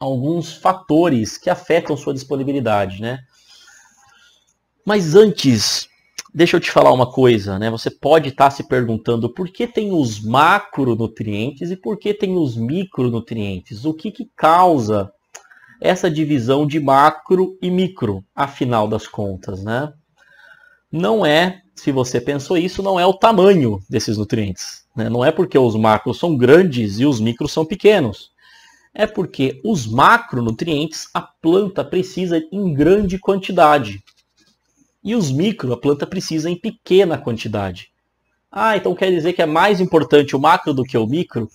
alguns fatores que afetam sua disponibilidade, né? Mas antes, deixa eu te falar uma coisa, né? Você pode estar tá se perguntando por que tem os macronutrientes e por que tem os micronutrientes? O que, que causa essa divisão de macro e micro, afinal das contas, né? Não é, se você pensou isso, não é o tamanho desses nutrientes. Né? Não é porque os macros são grandes e os micros são pequenos é porque os macronutrientes a planta precisa em grande quantidade. E os micro, a planta precisa em pequena quantidade. Ah, então quer dizer que é mais importante o macro do que o micro?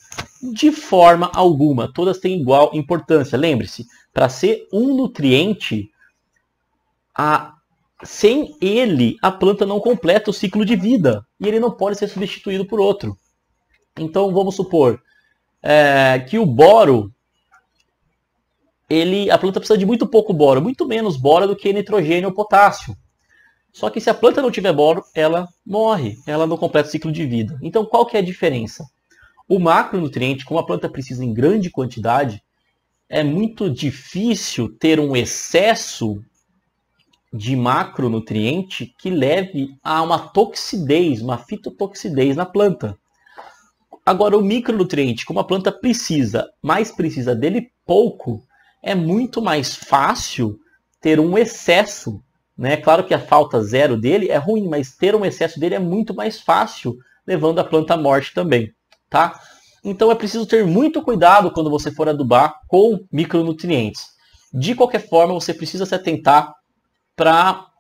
De forma alguma, todas têm igual importância. Lembre-se, para ser um nutriente, a... sem ele, a planta não completa o ciclo de vida e ele não pode ser substituído por outro. Então vamos supor é, que o boro ele, a planta precisa de muito pouco boro, muito menos boro do que nitrogênio ou potássio. Só que se a planta não tiver boro, ela morre, ela não completa o ciclo de vida. Então qual que é a diferença? O macronutriente, como a planta precisa em grande quantidade, é muito difícil ter um excesso de macronutriente que leve a uma toxidez, uma fitotoxidez na planta. Agora, o micronutriente, como a planta precisa, mas precisa dele pouco, é muito mais fácil ter um excesso. Né? Claro que a falta zero dele é ruim, mas ter um excesso dele é muito mais fácil, levando a planta à morte também. Tá? Então é preciso ter muito cuidado quando você for adubar com micronutrientes. De qualquer forma, você precisa se atentar para